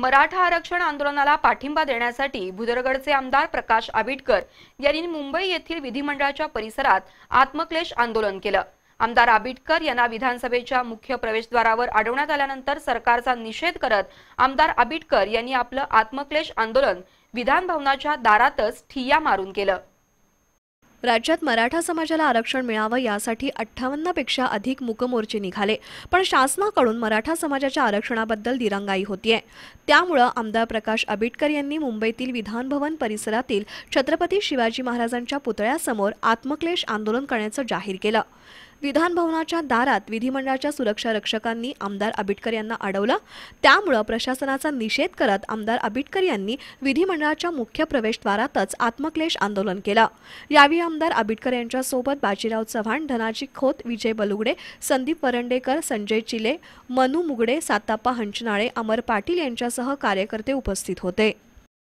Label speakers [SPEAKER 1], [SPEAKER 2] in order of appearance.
[SPEAKER 1] मराठा आरक्षण आंदोलनाला पाठिंबा देण्यासाठी भुदरगडचे आमदार प्रकाश आबिटकर यांनी मुंबई येथील विधिमंडळाच्या परिसरात आत्मक्लेश आंदोलन केलं आमदार आबिटकर यांना विधानसभेच्या मुख्य प्रवेशद्वारावर अडवण्यात आल्यानंतर सरकारचा निषेध करत आमदार आबिटकर यांनी आपलं आत्मक्लेश आंदोलन विधानभवनाच्या दारातच ठिय्या मारून केलं
[SPEAKER 2] राज्यात मराठा समाजाला आरक्षण मिळावं यासाठी अठ्ठावन्नपेक्षा अधिक मुकमोर्चे निघाले पण शासनाकडून मराठा समाजाच्या आरक्षणाबद्दल दिरंगाई होतीये त्यामुळं आमदार प्रकाश आबिटकर यांनी मुंबईतील विधानभवन परिसरातील छत्रपती शिवाजी महाराजांच्या पुतळ्यासमोर आत्मक्लेश आंदोलन करण्याचं जाहीर केलं विधानभवनाच्या दारात विधिमंडळाच्या सुरक्षा रक्षकांनी आमदार आबिटकर यांना अडवलं त्यामुळं प्रशासनाचा निषेध करत आमदार आबिटकर यांनी विधिमंडळाच्या मुख्य प्रवेशद्वारातच आत्मक्लेश आंदोलन केलं यावेळी आमदार आबिटकर यांच्यासोबत बाजीराव चव्हाण धनाजी खोत विजय बलुगडे संदीप परंडेकर संजय चिले मनू मुगडे सातापा हंचनाळे अमर पाटील यांच्यासह कार्यकर्ते उपस्थित होते